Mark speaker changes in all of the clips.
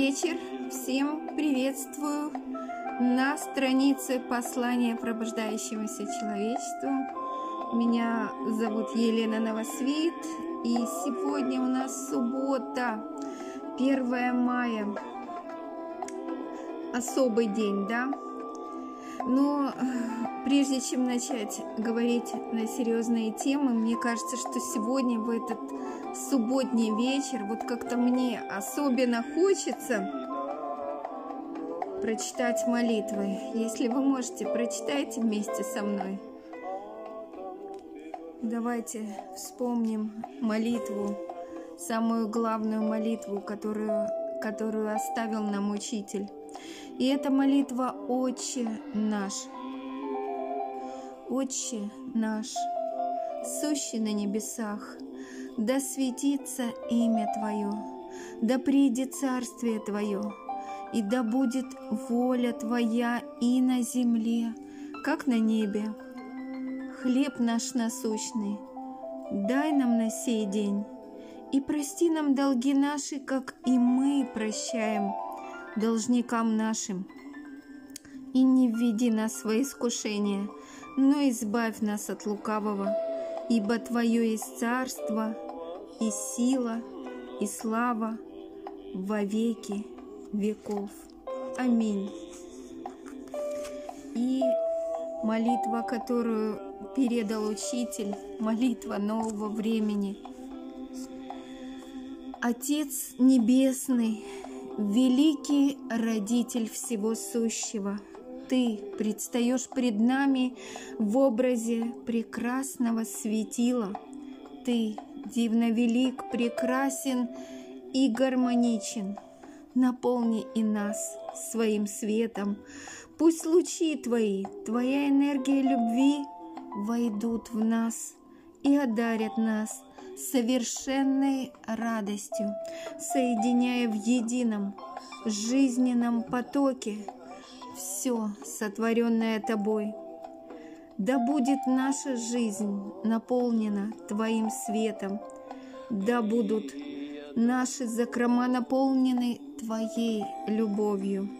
Speaker 1: вечер. Всем приветствую на странице послания пробуждающегося человечества. Меня зовут Елена Новосвит, и сегодня у нас суббота, 1 мая. Особый день, да? Но э, прежде чем начать говорить на серьезные темы, мне кажется, что сегодня в этот субботний вечер, вот как-то мне особенно хочется прочитать молитвы. Если вы можете, прочитайте вместе со мной. Давайте вспомним молитву, самую главную молитву, которую, которую оставил нам Учитель. И это молитва «Отче наш». «Отче наш, сущий на небесах, да светится имя Твое, да придет царствие Твое, и да будет воля Твоя и на земле, как на небе. Хлеб наш насущный, дай нам на сей день, и прости нам долги наши, как и мы прощаем должникам нашим. И не введи нас в свои искушения, но избавь нас от лукавого. Ибо Твое есть царство, и сила, и слава во веки веков. Аминь. И молитва, которую передал учитель, молитва нового времени. Отец Небесный, великий родитель всего сущего – ты предстаешь пред нами в образе прекрасного светила. Ты дивно велик, прекрасен и гармоничен. Наполни и нас своим светом. Пусть лучи твои, твоя энергия любви войдут в нас и одарят нас совершенной радостью, соединяя в едином жизненном потоке все, сотворенное Тобой. Да будет наша жизнь наполнена Твоим светом, да будут наши закрома наполнены Твоей любовью,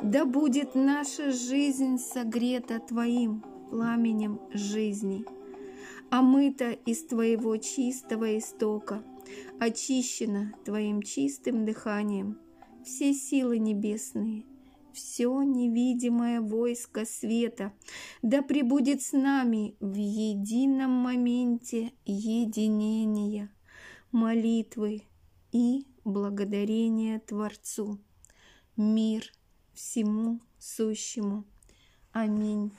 Speaker 1: да будет наша жизнь согрета Твоим пламенем жизни, омыта а из Твоего чистого истока, очищена Твоим чистым дыханием, все силы небесные – все невидимое войско света. Да пребудет с нами в едином моменте единения, молитвы и благодарения Творцу. Мир всему сущему. Аминь.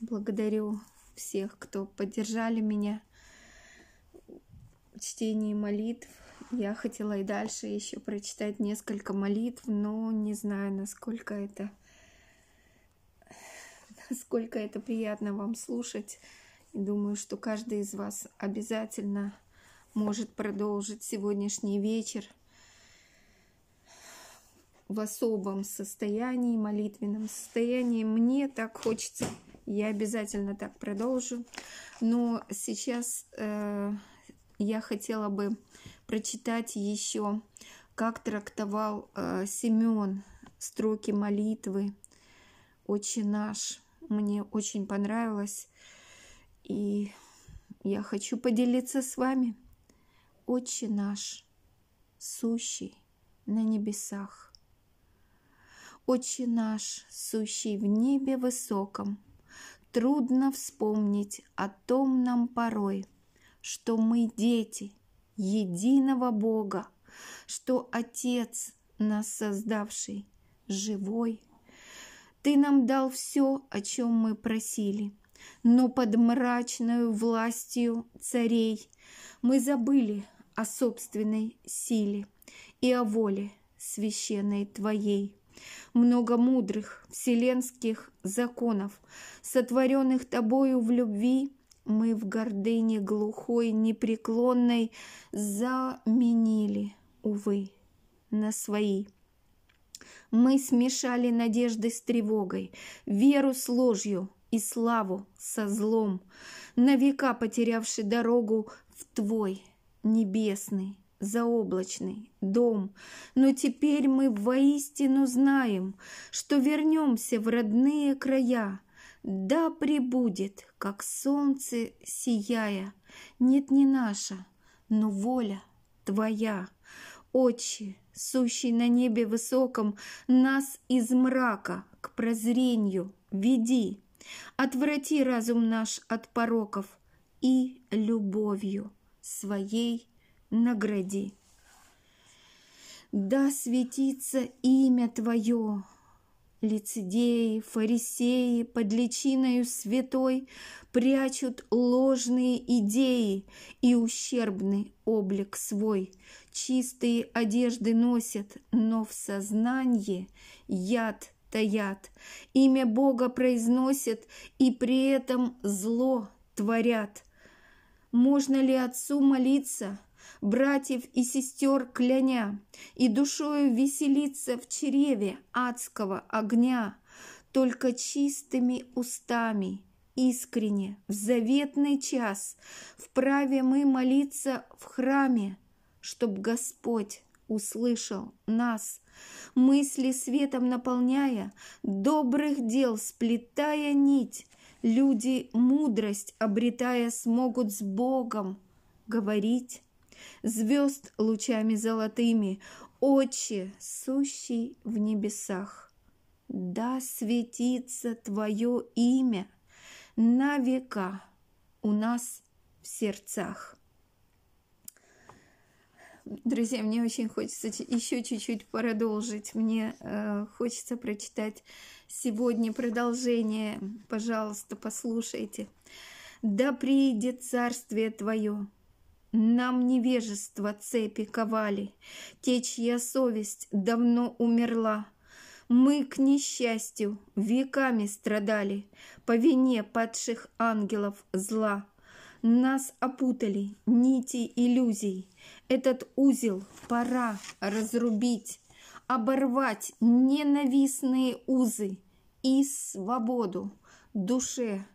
Speaker 1: Благодарю всех, кто поддержали меня в чтении молитв, я хотела и дальше еще прочитать несколько молитв, но не знаю, насколько это насколько это приятно вам слушать. И думаю, что каждый из вас обязательно может продолжить сегодняшний вечер в особом состоянии, молитвенном состоянии. Мне так хочется, я обязательно так продолжу. Но сейчас э, я хотела бы прочитать еще, как трактовал э, Семен строки молитвы «Отче наш». Мне очень понравилось, и я хочу поделиться с вами. «Отче наш, сущий на небесах». «Отче наш, сущий в небе высоком», Трудно вспомнить о том нам порой, что мы дети – единого Бога, что Отец нас создавший, живой. Ты нам дал все, о чем мы просили, но под мрачную властью царей мы забыли о собственной силе и о воле священной Твоей. Много мудрых вселенских законов, сотворенных Тобою в любви – мы в гордыне глухой, непреклонной заменили, увы, на свои. Мы смешали надежды с тревогой, веру с ложью и славу со злом, на века потерявший дорогу в Твой небесный заоблачный дом. Но теперь мы воистину знаем, что вернемся в родные края — да прибудет, как солнце сияя, Нет, не наша, но воля твоя. Отче, сущий на небе высоком, Нас из мрака к прозрению веди. Отврати разум наш от пороков И любовью своей награди. Да светится имя Твое, Лицедеи, фарисеи под личиною святой прячут ложные идеи и ущербный облик свой. Чистые одежды носят, но в сознании яд таят. Имя Бога произносят и при этом зло творят. Можно ли Отцу молиться – братьев и сестер кляня, и душою веселиться в чреве адского огня, только чистыми устами, искренне, в заветный час, вправе мы молиться в храме, чтоб Господь услышал нас, мысли светом наполняя, добрых дел сплетая нить, люди мудрость обретая смогут с Богом говорить звезд лучами золотыми, Отче, сущий в небесах. Да светится Твое имя на века у нас в сердцах. Друзья, мне очень хочется еще чуть-чуть продолжить. Мне э, хочется прочитать сегодня продолжение. Пожалуйста, послушайте. Да придет Царствие Твое, нам невежество цепи ковали, Течья совесть давно умерла. Мы к несчастью веками страдали По вине падших ангелов зла. Нас опутали нити иллюзий, Этот узел пора разрубить, Оборвать ненавистные узы И свободу душе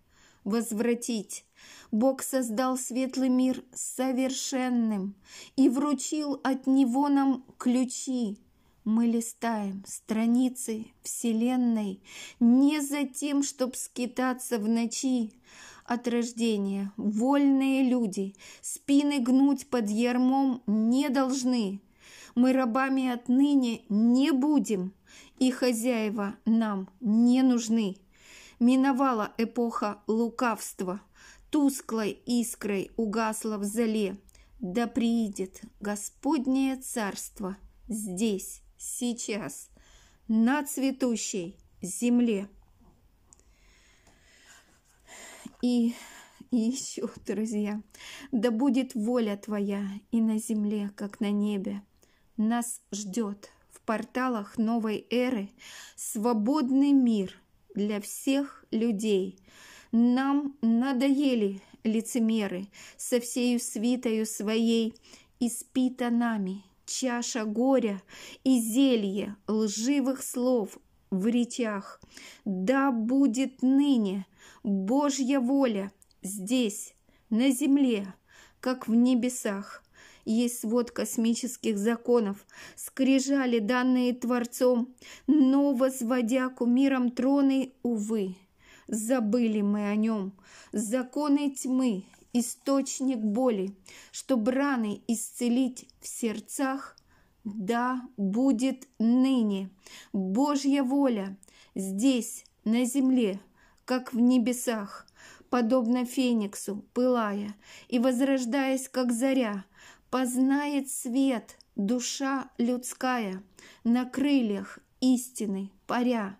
Speaker 1: возвратить. Бог создал светлый мир совершенным и вручил от него нам ключи. Мы листаем страницы Вселенной не за тем, чтобы скитаться в ночи, от рождения вольные люди, спины гнуть под ярмом не должны. Мы рабами отныне не будем, и хозяева нам не нужны. Миновала эпоха лукавства – тусклой искрой угасла в зале. Да приидет Господнее Царство здесь, сейчас, на цветущей земле. И, и еще, друзья, да будет воля Твоя и на земле, как на небе. Нас ждет в порталах новой эры свободный мир для всех людей – нам надоели лицемеры со всею свитою своей, испита нами чаша горя и зелье лживых слов в речах. Да будет ныне Божья воля здесь, на земле, как в небесах. Есть свод космических законов, скрижали данные Творцом, но, возводя кумиром троны, увы – Забыли мы о нем. Законы тьмы, источник боли, чтобы раны исцелить в сердцах, Да, будет ныне Божья воля здесь, на земле, как в небесах, подобно фениксу, пылая и возрождаясь, как заря, познает свет душа людская на крыльях истины паря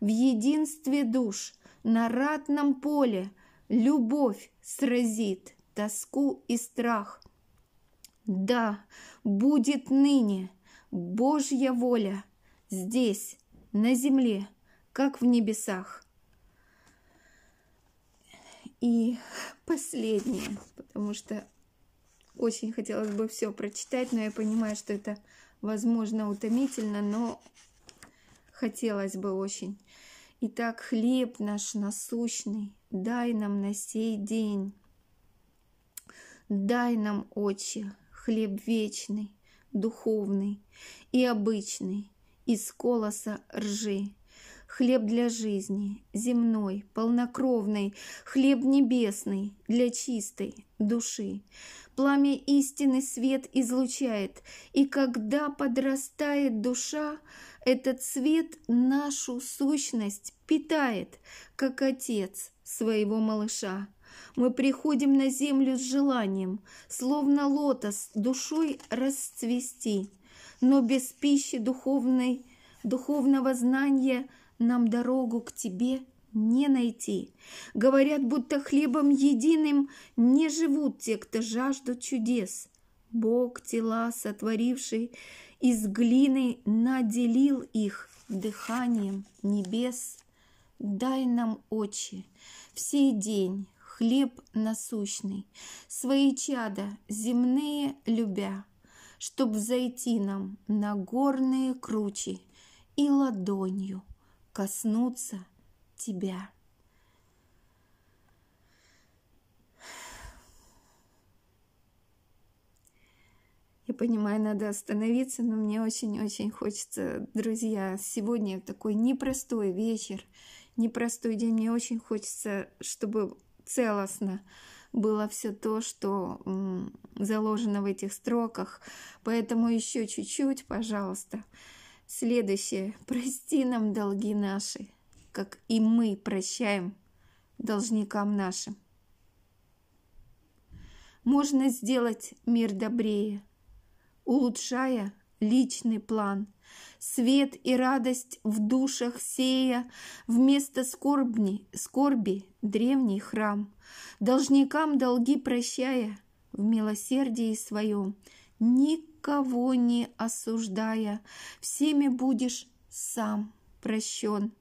Speaker 1: в единстве душ – на ратном поле любовь сразит тоску и страх. Да, будет ныне Божья воля здесь, на земле, как в небесах. И последнее, потому что очень хотелось бы все прочитать, но я понимаю, что это, возможно, утомительно, но хотелось бы очень. Итак, хлеб наш насущный, дай нам на сей день. Дай нам, Отче, хлеб вечный, духовный и обычный, из колоса ржи, хлеб для жизни, земной, полнокровный, хлеб небесный, для чистой души. Пламя истины свет излучает, и когда подрастает душа, этот свет нашу сущность питает, как отец своего малыша. Мы приходим на землю с желанием, словно лотос, душой расцвести, но без пищи духовной, духовного знания нам дорогу к тебе не найти. Говорят, будто хлебом единым не живут те, кто жаждут чудес. Бог тела сотворивший из глины наделил их дыханием небес. Дай нам очи, всей день хлеб насущный, свои чада земные любя, чтоб зайти нам на горные кручи и ладонью коснуться тебя. понимаю, надо остановиться, но мне очень-очень хочется, друзья, сегодня такой непростой вечер, непростой день, мне очень хочется, чтобы целостно было все то, что заложено в этих строках. Поэтому еще чуть-чуть, пожалуйста. Следующее. Прости нам долги наши, как и мы прощаем должникам нашим. Можно сделать мир добрее, улучшая личный план. Свет и радость в душах сея, вместо скорбни, скорби древний храм. Должникам долги прощая, в милосердии своем, никого не осуждая, всеми будешь сам прощен.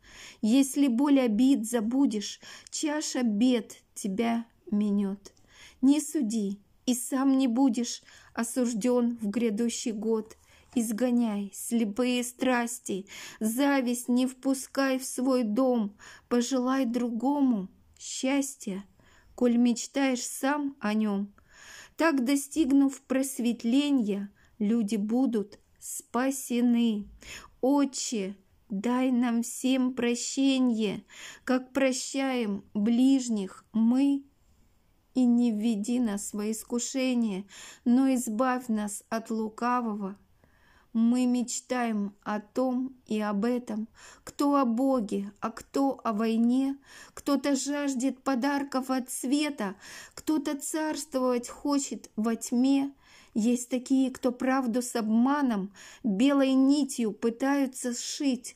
Speaker 1: Если боль обид забудешь, чаша бед тебя минет. Не суди, и сам не будешь осужден в грядущий год. Изгоняй слепые страсти, зависть не впускай в свой дом, пожелай другому счастья, коль мечтаешь сам о нем. Так, достигнув просветления, люди будут спасены. Отче, дай нам всем прощение, как прощаем ближних мы и не введи нас во искушение, но избавь нас от лукавого. Мы мечтаем о том и об этом, кто о Боге, а кто о войне, кто-то жаждет подарков от света, кто-то царствовать хочет во тьме. Есть такие, кто правду с обманом, белой нитью пытаются сшить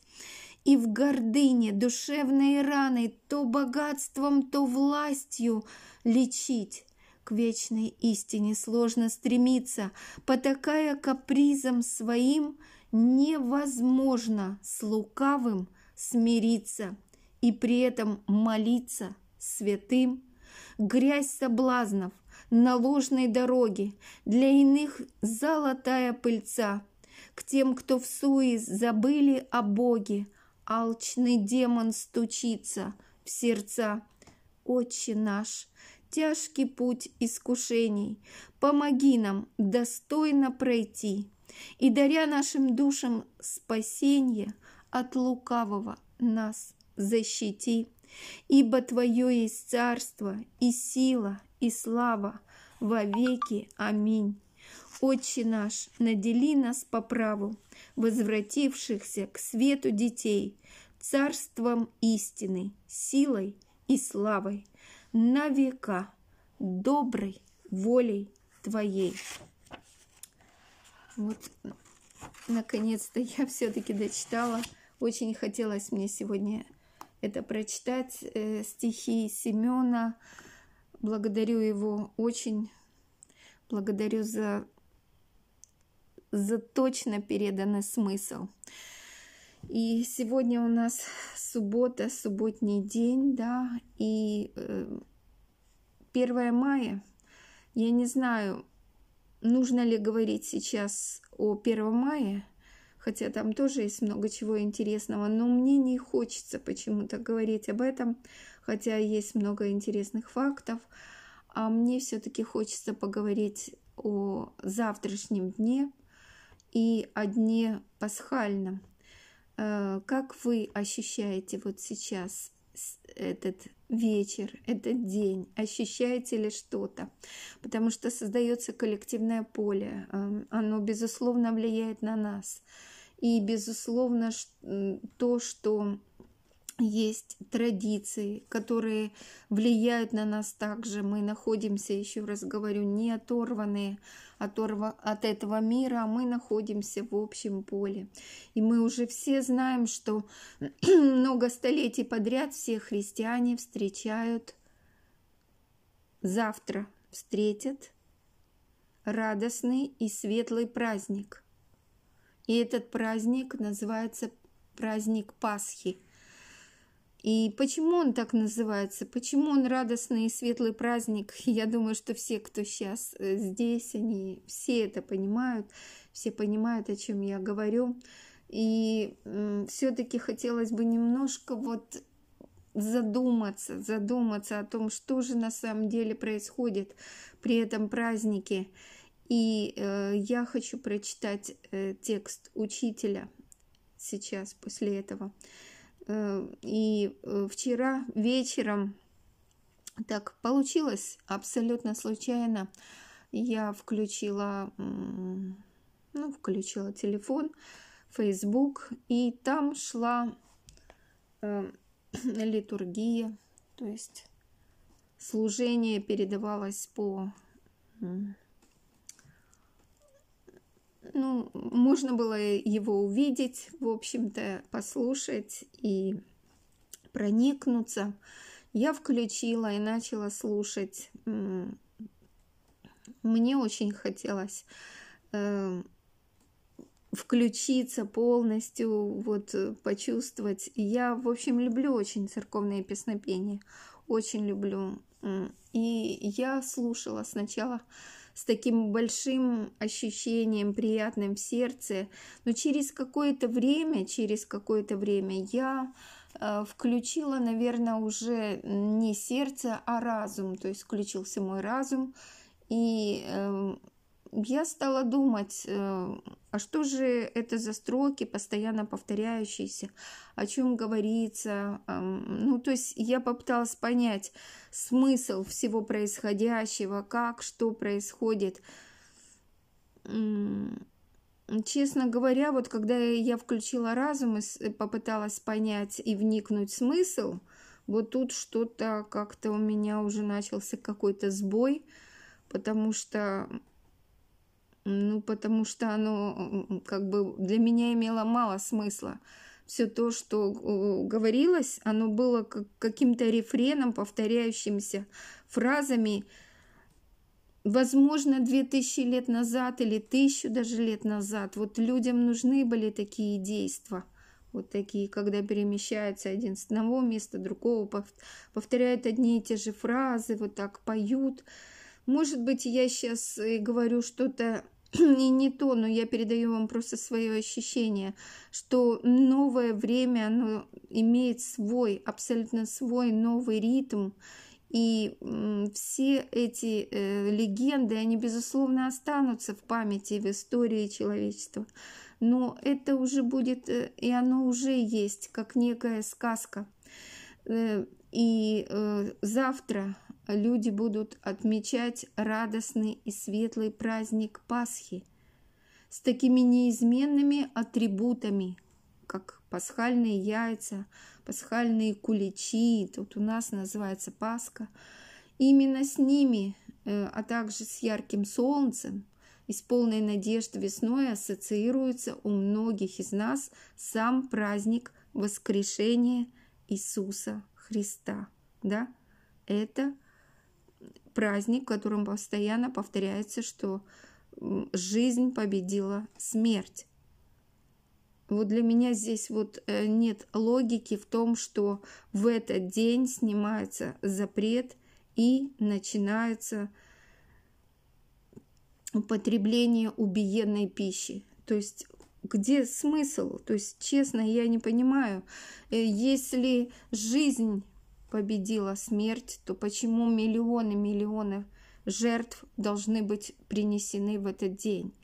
Speaker 1: и в гордыне душевные раны то богатством, то властью лечить. К вечной истине сложно стремиться, потакая капризом своим, невозможно с лукавым смириться и при этом молиться святым. Грязь соблазнов на ложной дороге, для иных золотая пыльца. К тем, кто в суе забыли о Боге, Алчный демон стучится в сердца. Отче наш, тяжкий путь искушений, помоги нам достойно пройти и даря нашим душам спасение от лукавого нас защити. Ибо Твое есть царство и сила и слава во веки. Аминь. Отче наш, надели нас по праву, возвратившихся к свету детей, царством истины, силой и славой на века доброй волей Твоей. Вот, наконец-то я все-таки дочитала. Очень хотелось мне сегодня это прочитать. Э, стихи Семена. Благодарю его очень. Благодарю за за точно переданный смысл. И сегодня у нас суббота, субботний день, да, и э, 1 мая. Я не знаю, нужно ли говорить сейчас о 1 мая, хотя там тоже есть много чего интересного, но мне не хочется почему-то говорить об этом, хотя есть много интересных фактов, а мне все-таки хочется поговорить о завтрашнем дне – и о дне пасхальном. Э, как вы ощущаете вот сейчас этот вечер, этот день? Ощущаете ли что-то? Потому что создается коллективное поле. Эм, оно, безусловно, влияет на нас. И, безусловно, то, что есть традиции, которые влияют на нас также. Мы находимся, еще раз говорю, не оторванные от этого мира, а мы находимся в общем поле. И мы уже все знаем, что много столетий подряд все христиане встречают завтра, встретят радостный и светлый праздник. И этот праздник называется праздник Пасхи – и почему он так называется? Почему он радостный и светлый праздник? Я думаю, что все, кто сейчас э, здесь, они все это понимают, все понимают, о чем я говорю. И все-таки хотелось бы немножко вот задуматься, задуматься о том, что же на самом деле происходит при этом празднике. И э, я хочу прочитать э, текст учителя сейчас после этого. Э, и э, вчера вечером так получилось абсолютно случайно. Я включила, ну, включила телефон, Facebook, и там шла э, литургия, то есть служение передавалось по ну, можно было его увидеть, в общем-то, послушать и проникнуться. Я включила и начала слушать. Мне очень хотелось э, включиться полностью, вот почувствовать. Я, в общем, люблю очень церковные песнопения, очень люблю. И я слушала сначала с таким большим ощущением, приятным в сердце. Но через какое-то время, через какое-то время я э, включила, наверное, уже не сердце, а разум. То есть включился мой разум. И эм, я стала думать, э, а что же это за строки, постоянно повторяющиеся, о чем говорится. Ну, то есть я попыталась понять смысл всего происходящего, как, что происходит. Честно говоря, вот когда я включила разум и э, попыталась понять и вникнуть смысл, вот тут что-то как-то у меня уже начался какой-то сбой, потому что ну, потому что оно как бы для меня имело мало смысла. Все то, что э, говорилось, оно было как каким-то рефреном, повторяющимся фразами, возможно, две тысячи лет назад или тысячу даже лет назад. Вот людям нужны были такие действия вот такие, когда перемещаются один с одного места, другого, повторяют одни и те же фразы, вот так поют. Может быть, я сейчас и говорю что-то и не то, но я передаю вам просто свое ощущение, что новое время, оно имеет свой, абсолютно свой новый ритм, и все эти э, легенды, они, безусловно, останутся в памяти, в истории человечества. Но это уже будет, э, и оно уже есть, как некая сказка. Э, и завтра люди будут отмечать радостный и светлый праздник Пасхи с такими неизменными атрибутами, как пасхальные яйца, пасхальные куличи, тут у нас называется Пасха. Именно с ними, э, а также с ярким солнцем и с полной надежд весной ассоциируется у многих из нас сам праздник воскрешения Иисуса Христа. Да? Это – праздник, в котором постоянно повторяется, что жизнь победила смерть. Вот для меня здесь вот э, нет логики в том, что в этот день снимается запрет и начинается употребление убиенной пищи. То есть где смысл? То есть, честно, я не понимаю, э, если жизнь победила смерть, то почему миллионы миллионы жертв должны быть принесены в этот день?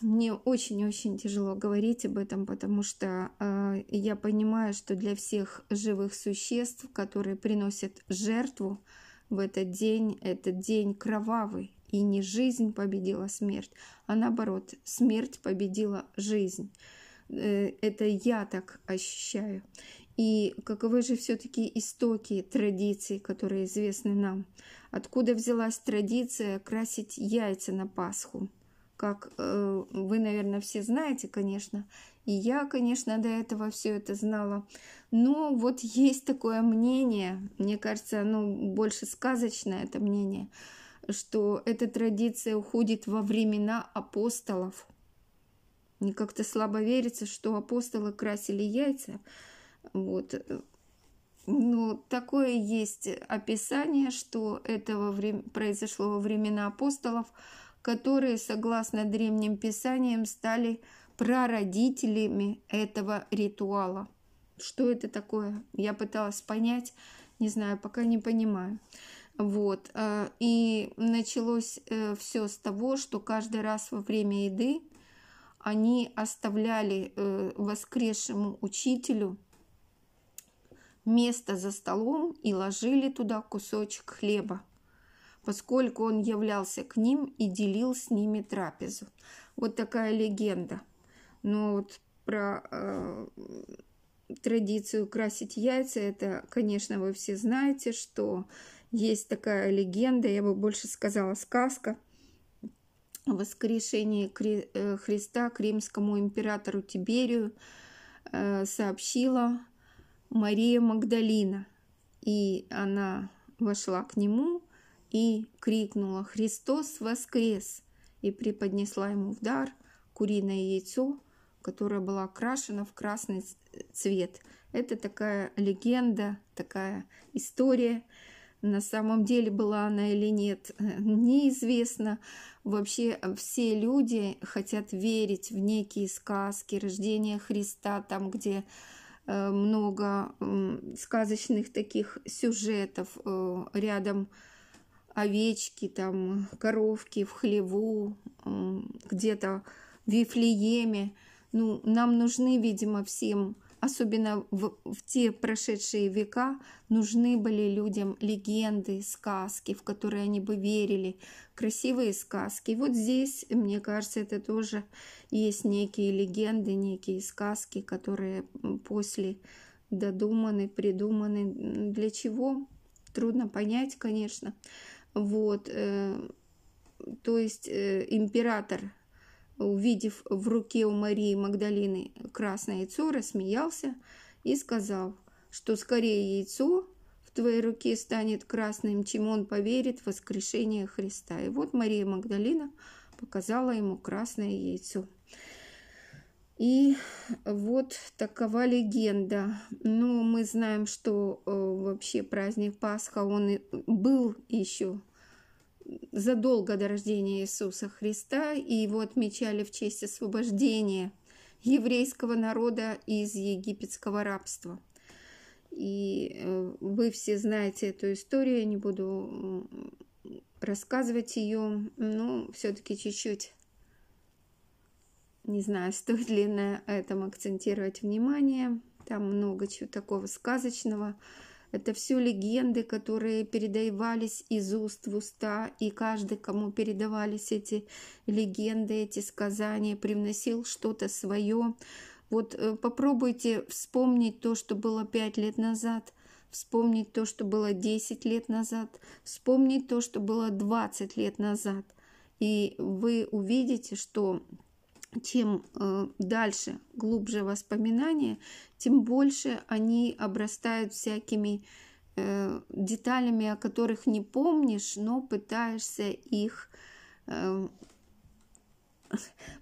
Speaker 1: Мне очень-очень тяжело говорить об этом, потому что э, я понимаю, что для всех живых существ, которые приносят жертву в этот день, этот день кровавый, и не жизнь победила смерть, а наоборот, смерть победила жизнь. Э, это я так ощущаю и каковы же все-таки истоки традиций, которые известны нам. Откуда взялась традиция красить яйца на Пасху? Как э, вы, наверное, все знаете, конечно, и я, конечно, до этого все это знала. Но вот есть такое мнение, мне кажется, оно больше сказочное, это мнение, что эта традиция уходит во времена апостолов. Мне как-то слабо верится, что апостолы красили яйца, вот. Но такое есть описание, что этого время, произошло во времена апостолов, которые, согласно древним писаниям, стали прародителями этого ритуала. Что это такое? Я пыталась понять, не знаю, пока не понимаю. Вот. А, и началось э, все с того, что каждый раз во время еды они оставляли э, воскресшему учителю – место за столом и ложили туда кусочек хлеба, поскольку он являлся к ним и делил с ними трапезу. Вот такая легенда. Но вот про э, традицию красить яйца, это, конечно, вы все знаете, что есть такая легенда, я бы больше сказала сказка, о воскрешении э, Христа к римскому императору Тиберию э, сообщила Мария Магдалина. И она вошла к нему и крикнула «Христос воскрес!» и преподнесла ему в дар куриное яйцо, которое было окрашено в красный цвет. Это такая легенда, такая история. На самом деле была она или нет, э, неизвестно. Вообще э, все люди хотят верить в некие сказки, рождение Христа, там, где Э, много сказочных таких сюжетов э, рядом овечки, там, коровки в хлеву, где-то в Вифлееме. Ну, нам нужны, видимо, всем особенно в, в те прошедшие века, нужны были людям легенды, сказки, в которые они бы верили, красивые сказки. вот здесь, мне кажется, это тоже есть некие легенды, некие сказки, которые после додуманы, придуманы. Для чего? Трудно понять, конечно. Вот, э, то есть э, император увидев в руке у Марии Магдалины красное яйцо, рассмеялся и сказал, что скорее яйцо в твоей руке станет красным, чем он поверит в воскрешение Христа. И вот Мария Магдалина показала ему красное яйцо. И вот такова легенда. Но ну, мы знаем, что э, вообще праздник Пасха, он был еще задолго до рождения Иисуса Христа, и его отмечали в честь освобождения еврейского народа из египетского рабства. И э, вы все знаете эту историю, я не буду рассказывать ее, но все-таки чуть-чуть. Не знаю, стоит ли на этом акцентировать внимание. Там много чего такого сказочного. Это все легенды, которые передавались из уст в уста, и каждый, кому передавались эти легенды, эти сказания, привносил что-то свое. Вот э, попробуйте вспомнить то, что было пять лет назад, вспомнить то, что было десять лет назад, вспомнить то, что было двадцать лет назад. И вы увидите, что чем э, дальше глубже воспоминания, тем больше они обрастают всякими э, деталями, о которых не помнишь, но пытаешься их эм,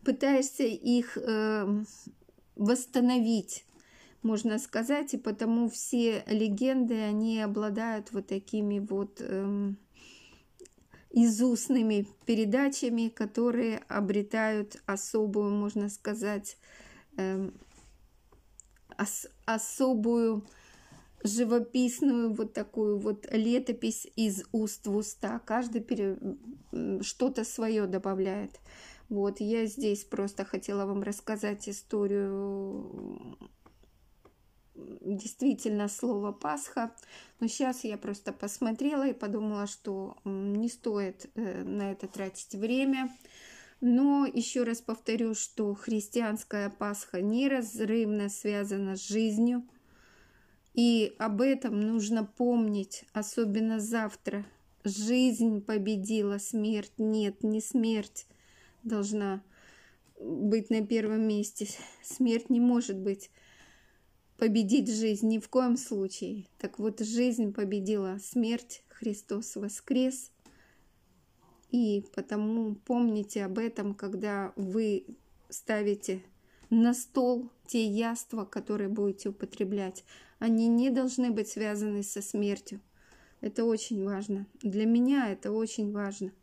Speaker 1: пытаешься их эм, восстановить, можно сказать, и потому все легенды, они обладают вот такими вот эм, из устными передачами, которые обретают особую, можно сказать, э, ос, особую живописную вот такую вот летопись из уст в уста. Каждый что-то свое добавляет. Вот, я здесь просто хотела вам рассказать историю действительно слово Пасха. Но сейчас я просто посмотрела и подумала, что не стоит э, на это тратить время. Но еще раз повторю, что христианская Пасха неразрывно связана с жизнью. И об этом нужно помнить, особенно завтра. Жизнь победила смерть. Нет, не смерть должна быть на первом месте. Смерть не может быть победить жизнь ни в коем случае. Так вот, жизнь победила смерть, Христос воскрес. И потому помните об этом, когда вы ставите на стол те яства, которые будете употреблять. Они не должны быть связаны со смертью. Это очень важно. Для меня это очень важно –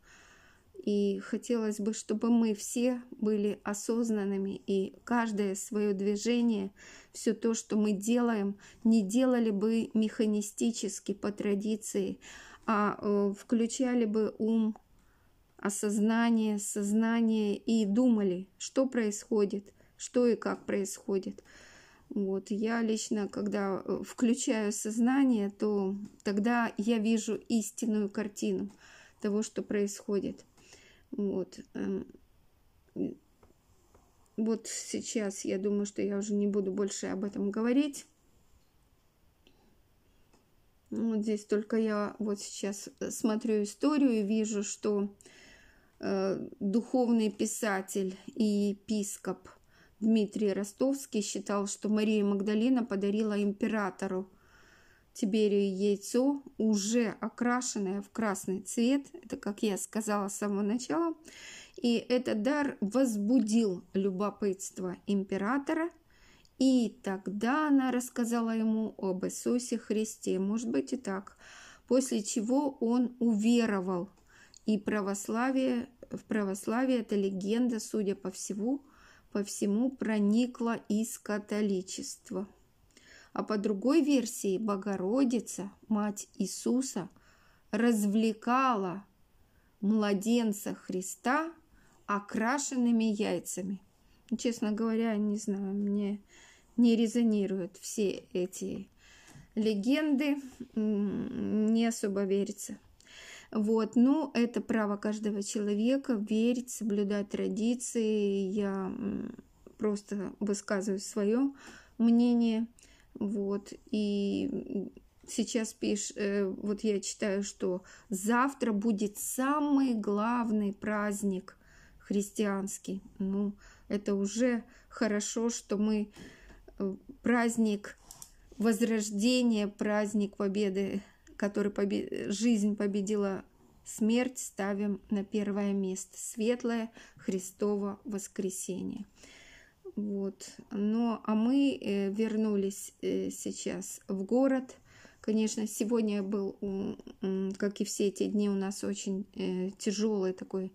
Speaker 1: и хотелось бы, чтобы мы все были осознанными, и каждое свое движение, все то, что мы делаем, не делали бы механистически по традиции, а э, включали бы ум, осознание, сознание и думали, что происходит, что и как происходит. Вот, я лично, когда э, включаю сознание, то тогда я вижу истинную картину того, что происходит – вот. Эм, вот сейчас я думаю, что я уже не буду больше об этом говорить. Вот здесь только я вот сейчас э, смотрю историю и вижу, что э, духовный писатель и епископ Дмитрий Ростовский считал, что Мария Магдалина подарила императору Тиберию яйцо, уже окрашенное в красный цвет. Это, как я сказала с самого начала. И этот дар возбудил любопытство императора. И тогда она рассказала ему об Иисусе Христе. Может быть и так. После чего он уверовал. И православие, в православие эта легенда, судя по всему, по всему проникла из католичества а по другой версии Богородица, Мать Иисуса, развлекала младенца Христа окрашенными яйцами. Ну, честно говоря, не знаю, мне не резонируют все эти легенды, не особо верится. Вот, ну, это право каждого человека верить, соблюдать традиции. Я просто высказываю свое мнение. Вот, и сейчас пишешь, э, вот я читаю, что завтра будет самый главный праздник христианский. Ну, это уже хорошо, что мы э, праздник возрождения, праздник победы, который побед... жизнь победила смерть, ставим на первое место. Светлое Христово воскресение. Вот. Но, а мы э, вернулись э, сейчас в город. Конечно, сегодня был, как и все эти дни, у нас очень э, тяжелый такой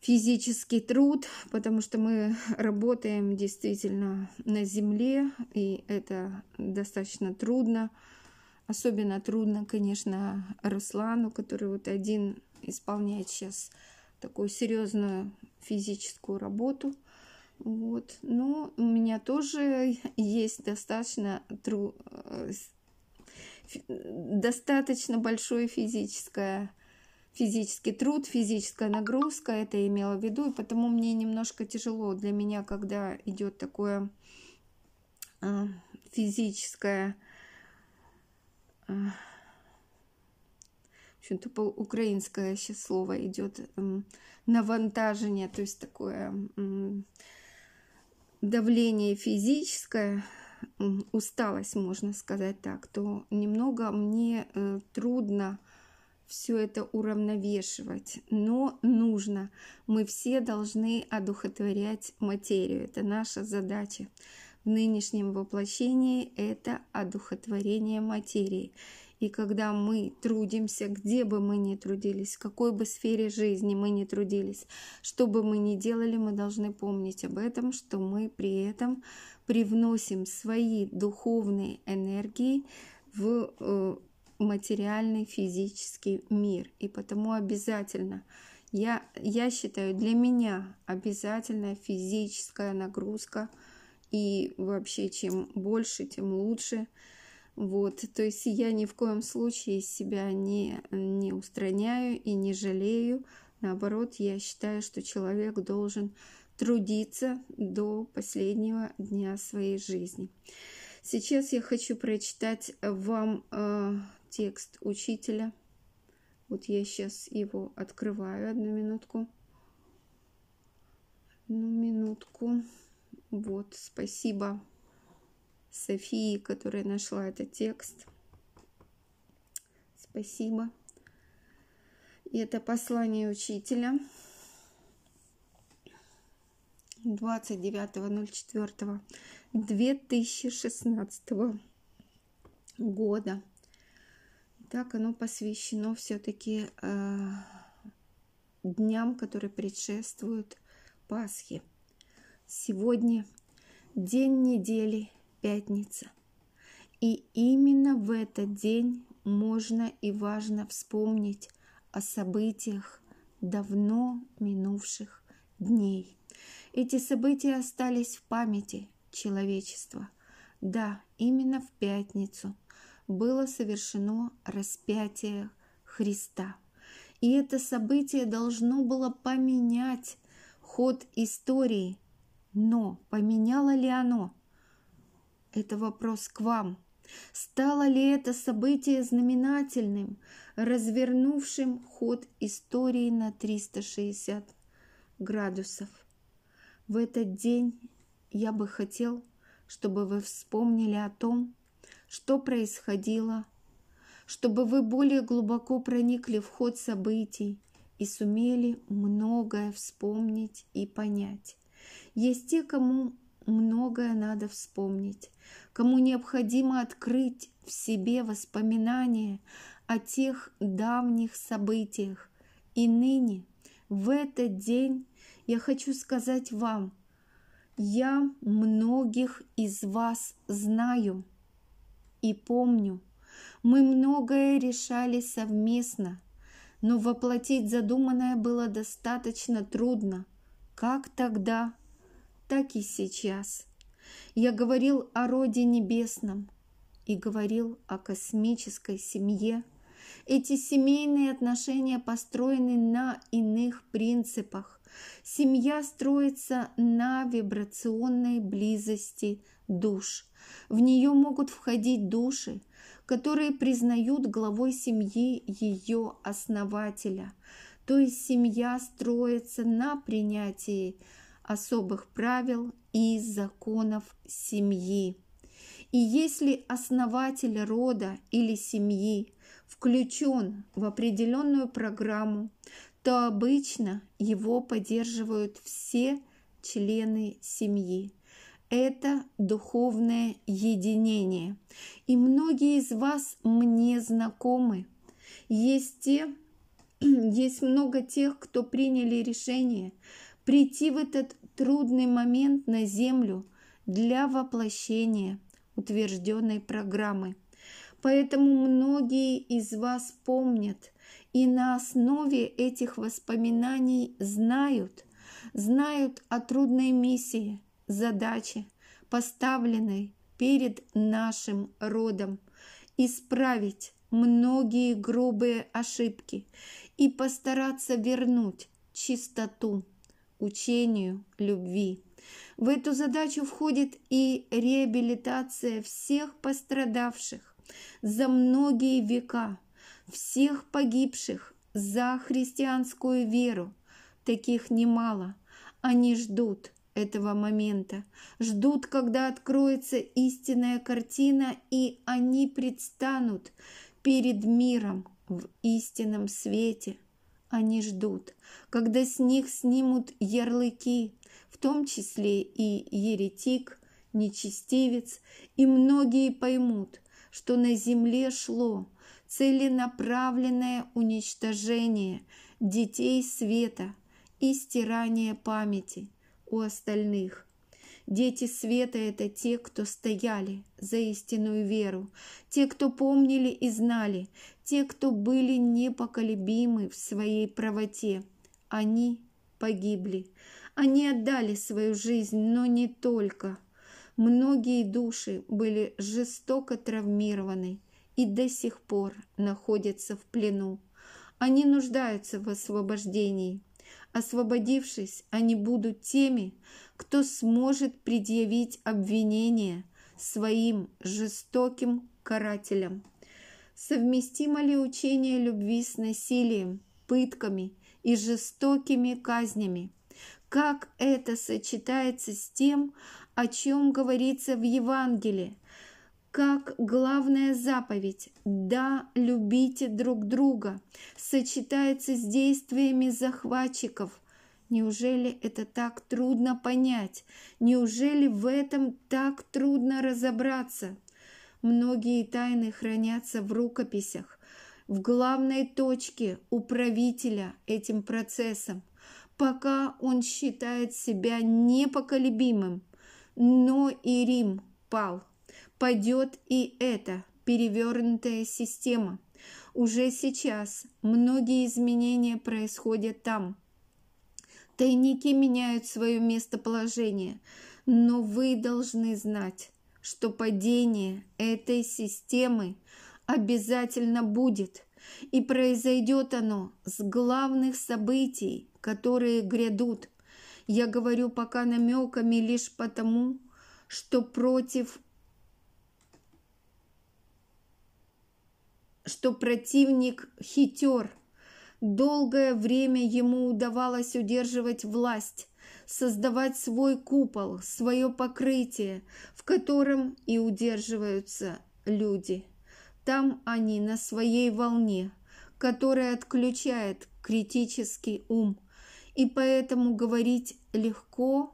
Speaker 1: физический труд, потому что мы работаем действительно на земле, и это достаточно трудно. Особенно трудно, конечно, Руслану, который вот один исполняет сейчас такую серьезную физическую работу. Вот. Но у меня тоже есть достаточно тру... Э, достаточно большое физическое физический труд, физическая нагрузка, это я имела в виду, и потому мне немножко тяжело для меня, когда идет такое а, физическое что-то а, по-украинское сейчас слово идет, навантажение, то есть такое давление физическое, усталость, можно сказать так, то немного мне э, трудно все это уравновешивать, но нужно. Мы все должны одухотворять материю. Это наша задача. В нынешнем воплощении это одухотворение материи. И когда мы трудимся, где бы мы ни трудились, в какой бы сфере жизни мы ни трудились, что бы мы ни делали, мы должны помнить об этом, что мы при этом привносим свои духовные энергии в э, материальный физический мир. И потому обязательно, я, я считаю, для меня обязательная физическая нагрузка. И вообще, чем больше, тем лучше – вот, то есть я ни в коем случае себя не, не устраняю и не жалею. Наоборот, я считаю, что человек должен трудиться до последнего дня своей жизни. Сейчас я хочу прочитать вам э, текст учителя. Вот я сейчас его открываю, одну минутку. Одну минутку. Вот, спасибо. Софии, которая нашла этот текст. Спасибо. И это послание учителя 29.04.2016 года. Так оно посвящено все-таки э, дням, которые предшествуют Пасхе. Сегодня день недели – пятница. И именно в этот день можно и важно вспомнить о событиях давно минувших дней. Эти события остались в памяти человечества. Да, именно в пятницу было совершено распятие Христа. И это событие должно было поменять ход истории. Но поменяло ли оно? это вопрос к вам. Стало ли это событие знаменательным, развернувшим ход истории на 360 градусов? В этот день я бы хотел, чтобы вы вспомнили о том, что происходило, чтобы вы более глубоко проникли в ход событий и сумели многое вспомнить и понять. Есть те, кому многое надо вспомнить, кому необходимо открыть в себе воспоминания о тех давних событиях. И ныне, в этот день, я хочу сказать вам, я многих из вас знаю и помню. Мы многое решали совместно, но воплотить задуманное было достаточно трудно. Как тогда так и сейчас. Я говорил о роде небесном и говорил о космической семье. Эти семейные отношения построены на иных принципах. Семья строится на вибрационной близости душ. В нее могут входить души, которые признают главой семьи ее основателя. То есть семья строится на принятии особых правил и законов семьи. И если основатель рода или семьи включен в определенную программу, то обычно его поддерживают все члены семьи. Это духовное единение. И многие из вас мне знакомы. Есть те, есть много тех, кто приняли решение – прийти в этот трудный момент на землю для воплощения утвержденной программы. Поэтому многие из вас помнят и на основе этих воспоминаний знают, знают о трудной миссии, задаче, поставленной перед нашим родом, исправить многие грубые ошибки и постараться вернуть чистоту учению любви. В эту задачу входит и реабилитация всех пострадавших за многие века, всех погибших за христианскую веру. Таких немало. Они ждут этого момента, ждут, когда откроется истинная картина, и они предстанут перед миром в истинном свете – они ждут, когда с них снимут ярлыки, в том числе и еретик, нечестивец, и многие поймут, что на земле шло целенаправленное уничтожение детей света и стирание памяти у остальных Дети света — это те, кто стояли за истинную веру, те, кто помнили и знали, те, кто были непоколебимы в своей правоте. Они погибли. Они отдали свою жизнь, но не только. Многие души были жестоко травмированы и до сих пор находятся в плену. Они нуждаются в освобождении – Освободившись, они будут теми, кто сможет предъявить обвинение своим жестоким карателям. Совместимо ли учение любви с насилием, пытками и жестокими казнями? Как это сочетается с тем, о чем говорится в Евангелии, как главная заповедь «Да, любите друг друга» сочетается с действиями захватчиков. Неужели это так трудно понять? Неужели в этом так трудно разобраться? Многие тайны хранятся в рукописях, в главной точке у правителя этим процессом, пока он считает себя непоколебимым. Но и Рим пал – Падет и эта перевернутая система. Уже сейчас многие изменения происходят там. Тайники меняют свое местоположение, но вы должны знать, что падение этой системы обязательно будет, и произойдет оно с главных событий, которые грядут. Я говорю пока намеками лишь потому, что против что противник хитер. Долгое время ему удавалось удерживать власть, создавать свой купол, свое покрытие, в котором и удерживаются люди. Там они на своей волне, которая отключает критический ум, и поэтому говорить легко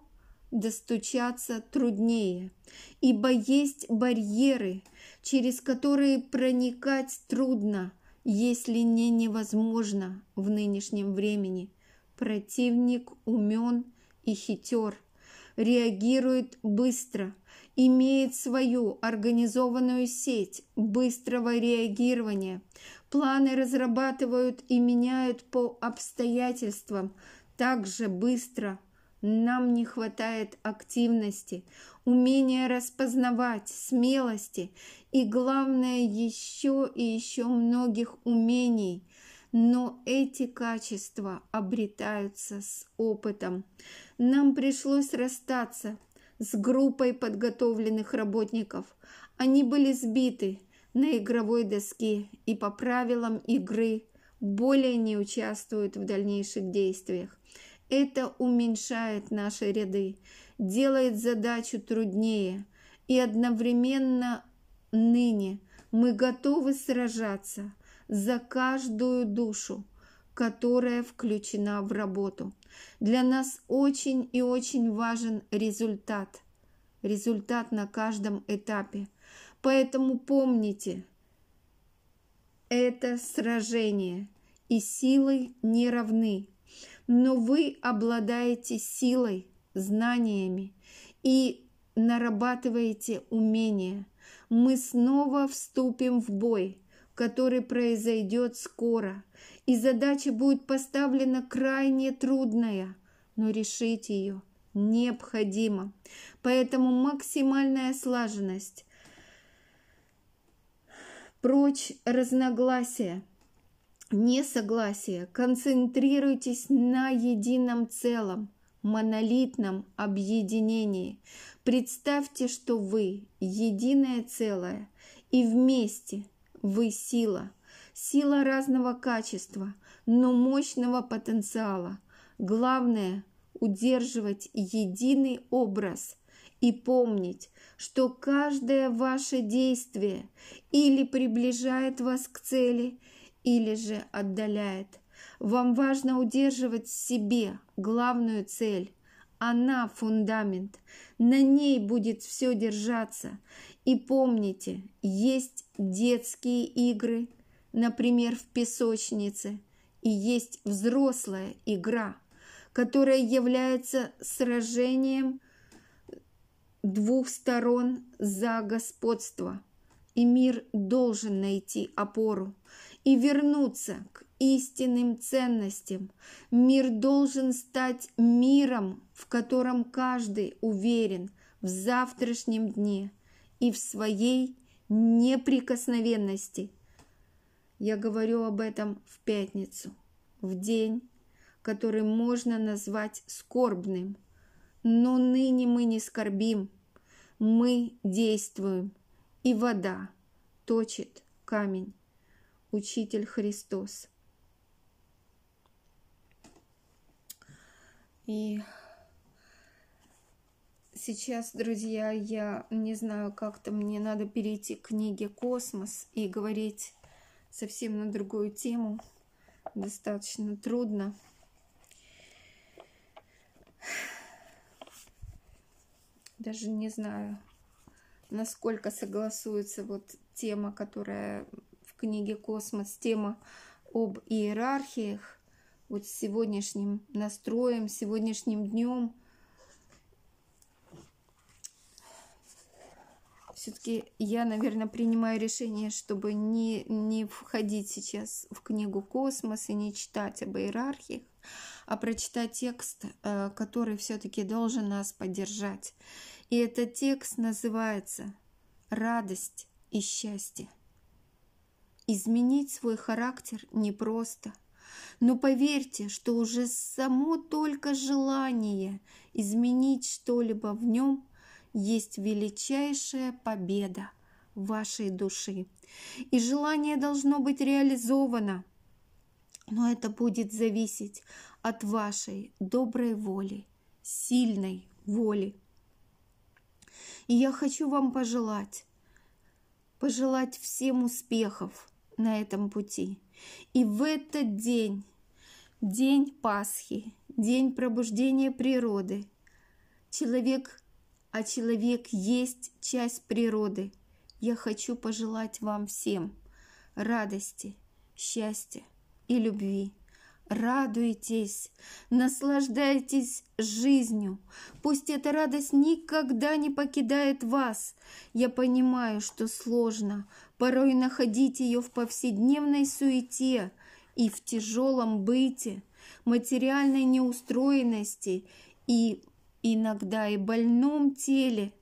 Speaker 1: достучаться труднее, ибо есть барьеры, через которые проникать трудно, если не невозможно в нынешнем времени. Противник умен и хитер, реагирует быстро, имеет свою организованную сеть быстрого реагирования. Планы разрабатывают и меняют по обстоятельствам так же быстро – нам не хватает активности, умения распознавать, смелости и, главное, еще и еще многих умений. Но эти качества обретаются с опытом. Нам пришлось расстаться с группой подготовленных работников. Они были сбиты на игровой доске и по правилам игры более не участвуют в дальнейших действиях. Это уменьшает наши ряды, делает задачу труднее, и одновременно ныне мы готовы сражаться за каждую душу, которая включена в работу. Для нас очень и очень важен результат, результат на каждом этапе. Поэтому помните, это сражение, и силы не равны – но вы обладаете силой, знаниями и нарабатываете умения. Мы снова вступим в бой, который произойдет скоро, и задача будет поставлена крайне трудная, но решить ее необходимо. Поэтому максимальная слаженность, прочь разногласия – несогласия. Концентрируйтесь на едином целом, монолитном объединении. Представьте, что вы единое целое, и вместе вы сила. Сила разного качества, но мощного потенциала. Главное – удерживать единый образ и помнить, что каждое ваше действие или приближает вас к цели – или же отдаляет. Вам важно удерживать в себе главную цель. Она – фундамент. На ней будет все держаться. И помните, есть детские игры, например, в песочнице, и есть взрослая игра, которая является сражением двух сторон за господство. И мир должен найти опору и вернуться к истинным ценностям. Мир должен стать миром, в котором каждый уверен в завтрашнем дне и в своей неприкосновенности. Я говорю об этом в пятницу, в день, который можно назвать скорбным. Но ныне мы не скорбим, мы действуем, и вода точит камень учитель Христос. И сейчас, друзья, я не знаю, как-то мне надо перейти к книге «Космос» и говорить совсем на другую тему. Достаточно трудно. Даже не знаю, насколько согласуется вот тема, которая книге «Космос» тема об иерархиях, вот с сегодняшним настроем, сегодняшним днем. Все-таки я, наверное, принимаю решение, чтобы не, не входить сейчас в книгу «Космос» и не читать об иерархиях, а прочитать текст, э, который все-таки должен нас поддержать. И этот текст называется «Радость и счастье». Изменить свой характер непросто. Но поверьте, что уже само только желание изменить что-либо в нем есть величайшая победа вашей души. И желание должно быть реализовано, но это будет зависеть от вашей доброй воли, сильной воли. И я хочу вам пожелать, пожелать всем успехов – на этом пути. И в этот день, день Пасхи, день пробуждения природы, человек, а человек есть часть природы, я хочу пожелать вам всем радости, счастья и любви. Радуйтесь, наслаждайтесь жизнью. Пусть эта радость никогда не покидает вас. Я понимаю, что сложно, порой находить ее в повседневной суете и в тяжелом быте, материальной неустроенности и иногда и больном теле.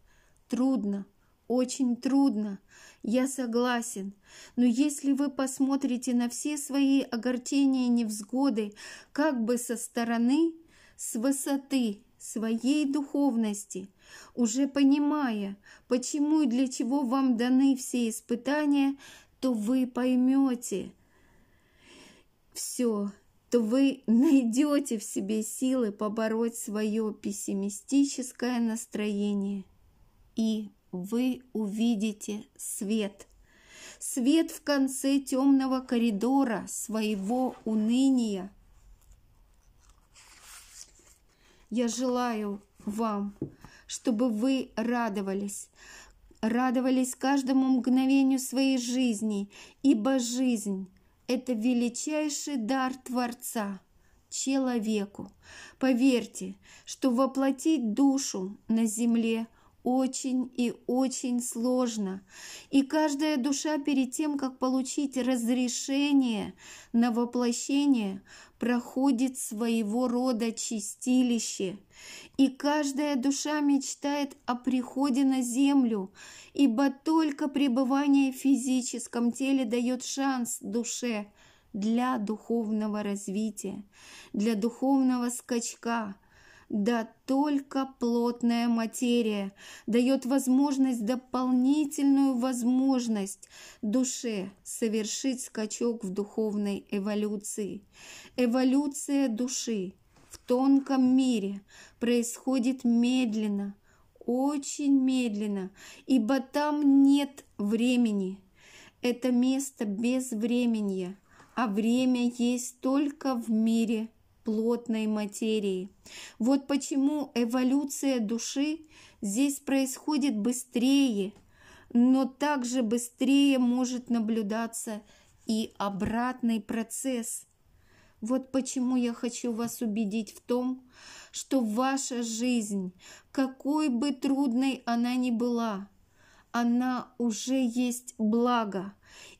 Speaker 1: Трудно, очень трудно, я согласен. Но если вы посмотрите на все свои огорчения и невзгоды как бы со стороны, с высоты – своей духовности, уже понимая, почему и для чего вам даны все испытания, то вы поймете все, то вы найдете в себе силы побороть свое пессимистическое настроение, и вы увидите свет. Свет в конце темного коридора своего уныния – Я желаю вам, чтобы вы радовались, радовались каждому мгновению своей жизни, ибо жизнь – это величайший дар Творца человеку. Поверьте, что воплотить душу на земле очень и очень сложно, и каждая душа перед тем, как получить разрешение на воплощение, проходит своего рода чистилище, и каждая душа мечтает о приходе на землю, ибо только пребывание в физическом теле дает шанс душе для духовного развития, для духовного скачка – да только плотная материя дает возможность, дополнительную возможность душе совершить скачок в духовной эволюции. Эволюция души в тонком мире происходит медленно, очень медленно, ибо там нет времени. Это место без времени, а время есть только в мире – плотной материи. Вот почему эволюция души здесь происходит быстрее, но также быстрее может наблюдаться и обратный процесс. Вот почему я хочу вас убедить в том, что ваша жизнь, какой бы трудной она ни была, она уже есть благо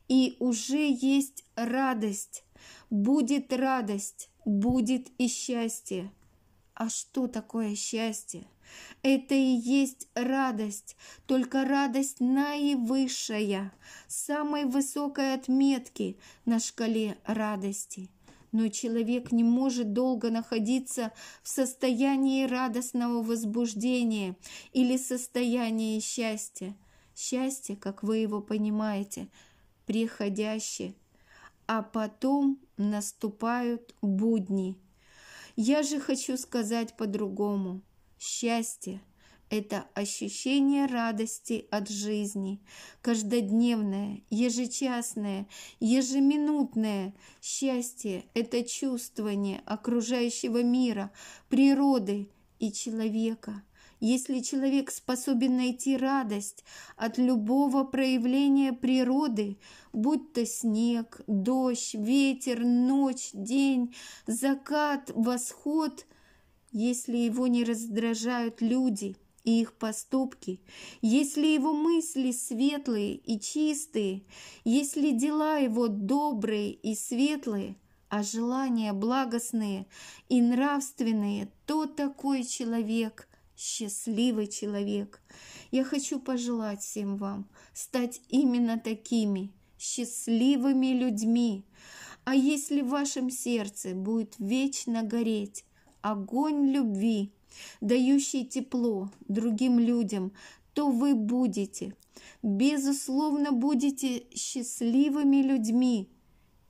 Speaker 1: и уже есть радость. Будет радость, будет и счастье. А что такое счастье? Это и есть радость, только радость наивысшая, самой высокой отметки на шкале радости. Но человек не может долго находиться в состоянии радостного возбуждения или состоянии счастья. Счастье, как вы его понимаете, приходящее – а потом наступают будни. Я же хочу сказать по-другому. Счастье – это ощущение радости от жизни, каждодневное, ежечасное, ежеминутное. Счастье – это чувствование окружающего мира, природы и человека – если человек способен найти радость от любого проявления природы, будь то снег, дождь, ветер, ночь, день, закат, восход, если его не раздражают люди – и их поступки, если его мысли светлые и чистые, если дела его добрые и светлые, а желания благостные и нравственные, то такой человек счастливый человек. Я хочу пожелать всем вам стать именно такими счастливыми людьми. А если в вашем сердце будет вечно гореть огонь любви, дающий тепло другим людям, то вы будете, безусловно, будете счастливыми людьми,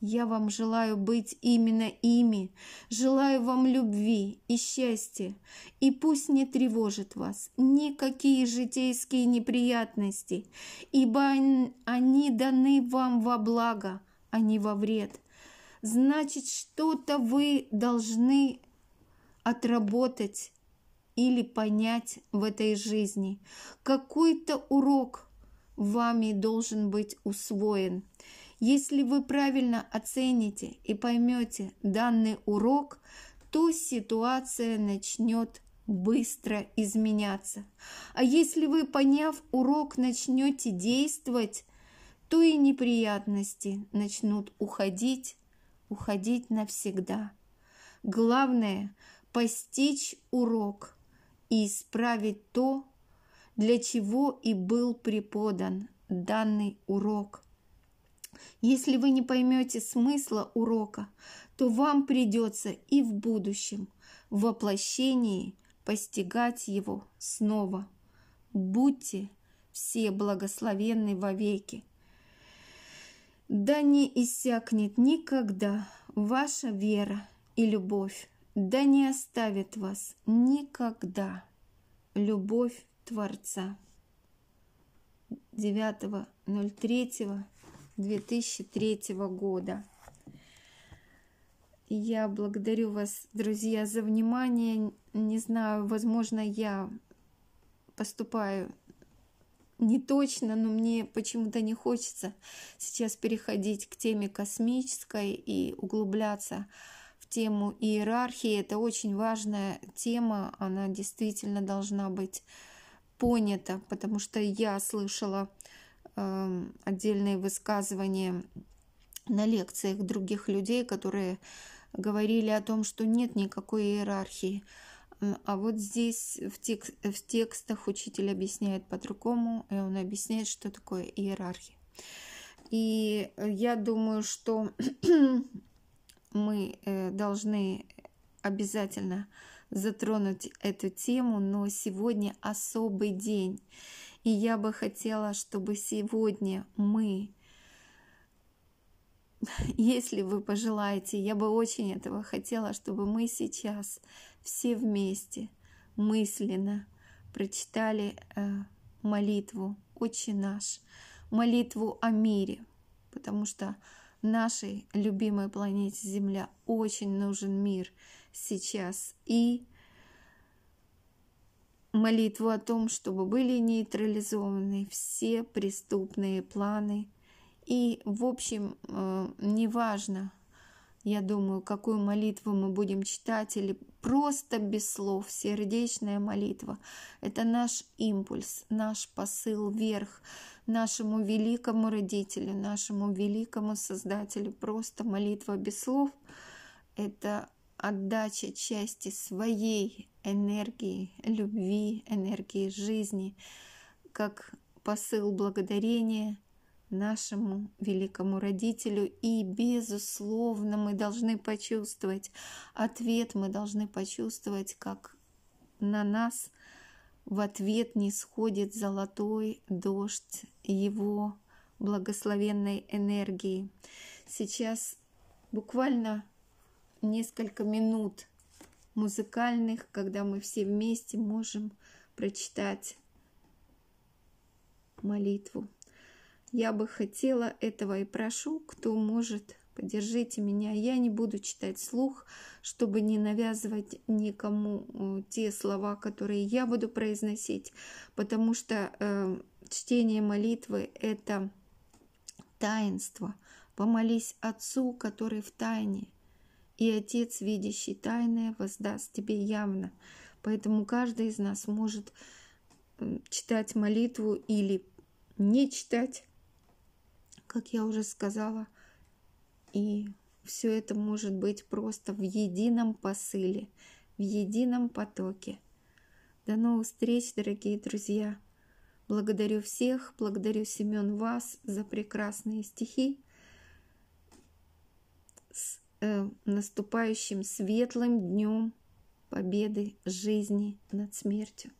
Speaker 1: я вам желаю быть именно ими, желаю вам любви и счастья, и пусть не тревожит вас никакие житейские неприятности, ибо они даны вам во благо, а не во вред. Значит, что-то вы должны отработать или понять в этой жизни. Какой-то урок вами должен быть усвоен – если вы правильно оцените и поймете данный урок, то ситуация начнет быстро изменяться. А если вы, поняв урок, начнете действовать, то и неприятности начнут уходить, уходить навсегда. Главное – постичь урок и исправить то, для чего и был преподан данный урок – если вы не поймете смысла урока, то вам придется и в будущем, в воплощении, постигать его снова. Будьте все благословенны вовеки. Да не иссякнет никогда ваша вера и любовь, да не оставит вас никогда любовь Творца. 9.03 2003 года. Я благодарю вас, друзья, за внимание. Не знаю, возможно, я поступаю не точно, но мне почему-то не хочется сейчас переходить к теме космической и углубляться в тему иерархии. Это очень важная тема, она действительно должна быть понята, потому что я слышала Эм, отдельные высказывания на лекциях других людей, которые говорили о том, что нет никакой иерархии. А вот здесь в, текст, в текстах учитель объясняет по-другому, и он объясняет, что такое иерархия. И э, я думаю, что мы э, должны обязательно затронуть эту тему, но сегодня особый день. И я бы хотела, чтобы сегодня мы, если вы пожелаете, я бы очень этого хотела, чтобы мы сейчас все вместе мысленно прочитали э, молитву «Отче наш», молитву о мире, потому что нашей любимой планете Земля очень нужен мир сейчас и молитву о том, чтобы были нейтрализованы все преступные планы. И, в общем, э, неважно, я думаю, какую молитву мы будем читать, или просто без слов, сердечная молитва. Это наш импульс, наш посыл вверх, нашему великому родителю, нашему великому создателю. Просто молитва без слов – это отдача части своей энергии любви, энергии жизни, как посыл благодарения нашему великому родителю. И, безусловно, мы должны почувствовать ответ, мы должны почувствовать, как на нас в ответ не сходит золотой дождь его благословенной энергии. Сейчас буквально несколько минут музыкальных, когда мы все вместе можем прочитать молитву. Я бы хотела этого и прошу, кто может, поддержите меня. Я не буду читать слух, чтобы не навязывать никому э, те слова, которые я буду произносить, потому что э, чтение молитвы – это таинство. Помолись Отцу, который в тайне – и Отец, видящий тайное, воздаст тебе явно. Поэтому каждый из нас может читать молитву или не читать, как я уже сказала. И все это может быть просто в едином посыле, в едином потоке. До новых встреч, дорогие друзья! Благодарю всех, благодарю Семен вас за прекрасные стихи э, наступающим светлым днем победы жизни над смертью.